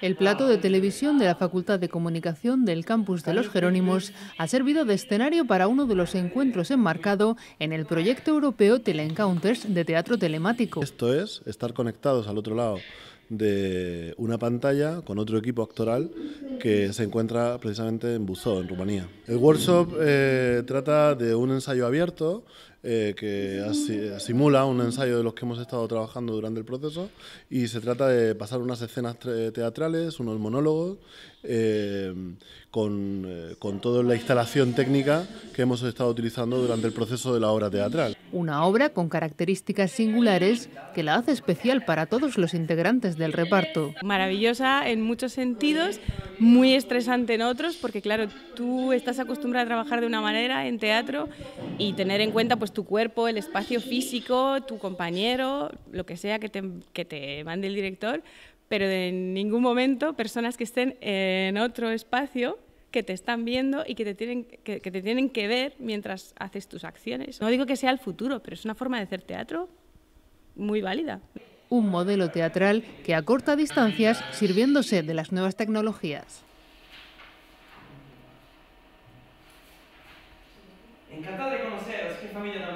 El plato de televisión de la Facultad de Comunicación del Campus de los Jerónimos ha servido de escenario para uno de los encuentros enmarcado en el proyecto europeo Teleencounters de teatro telemático. Esto es estar conectados al otro lado de una pantalla con otro equipo actoral que se encuentra precisamente en Buzó, en Rumanía. El workshop eh, trata de un ensayo abierto eh, que simula un ensayo de los que hemos estado trabajando durante el proceso y se trata de pasar unas escenas teatrales, unos monólogos, em, con, eh, con toda la instalación técnica que hemos estado utilizando durante el proceso de la obra teatral una obra con características singulares que la hace especial para todos los integrantes del reparto. Maravillosa en muchos sentidos, muy estresante en otros, porque claro, tú estás acostumbrada a trabajar de una manera en teatro y tener en cuenta pues tu cuerpo, el espacio físico, tu compañero, lo que sea que te, que te mande el director, pero en ningún momento personas que estén en otro espacio que te están viendo y que te, tienen, que, te tienen que ver mientras haces tus acciones. No digo que sea el futuro, pero es una forma de hacer teatro muy válida. Un modelo teatral que a corta distancias sirviéndose de las nuevas tecnologías. de